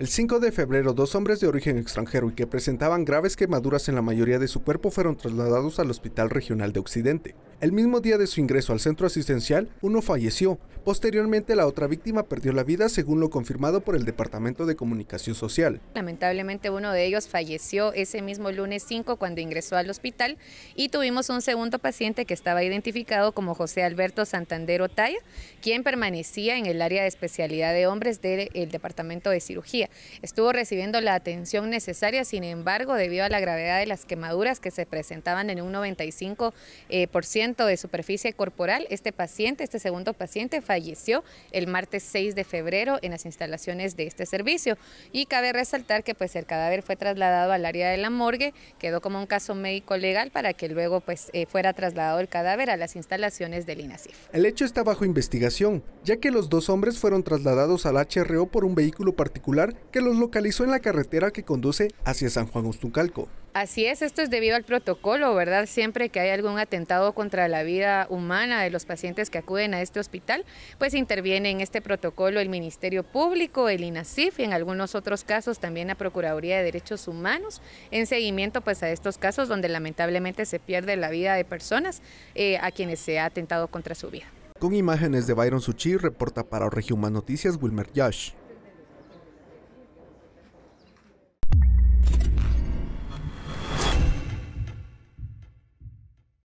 El 5 de febrero, dos hombres de origen extranjero y que presentaban graves quemaduras en la mayoría de su cuerpo fueron trasladados al Hospital Regional de Occidente. El mismo día de su ingreso al centro asistencial, uno falleció. Posteriormente, la otra víctima perdió la vida, según lo confirmado por el Departamento de Comunicación Social. Lamentablemente, uno de ellos falleció ese mismo lunes 5 cuando ingresó al hospital y tuvimos un segundo paciente que estaba identificado como José Alberto Santander Otaya, quien permanecía en el área de especialidad de hombres del Departamento de Cirugía estuvo recibiendo la atención necesaria, sin embargo, debido a la gravedad de las quemaduras que se presentaban en un 95% eh, por ciento de superficie corporal, este paciente, este segundo paciente, falleció el martes 6 de febrero en las instalaciones de este servicio. Y cabe resaltar que pues el cadáver fue trasladado al área de la morgue, quedó como un caso médico legal para que luego pues eh, fuera trasladado el cadáver a las instalaciones del INASIF. El hecho está bajo investigación, ya que los dos hombres fueron trasladados al HRO por un vehículo particular que los localizó en la carretera que conduce hacia San Juan Ostuncalco. Así es, esto es debido al protocolo, ¿verdad? Siempre que hay algún atentado contra la vida humana de los pacientes que acuden a este hospital, pues interviene en este protocolo el Ministerio Público, el INASIF y en algunos otros casos también la Procuraduría de Derechos Humanos, en seguimiento pues a estos casos donde lamentablemente se pierde la vida de personas eh, a quienes se ha atentado contra su vida. Con imágenes de Byron Suchi, reporta para Human Noticias Wilmer Yash.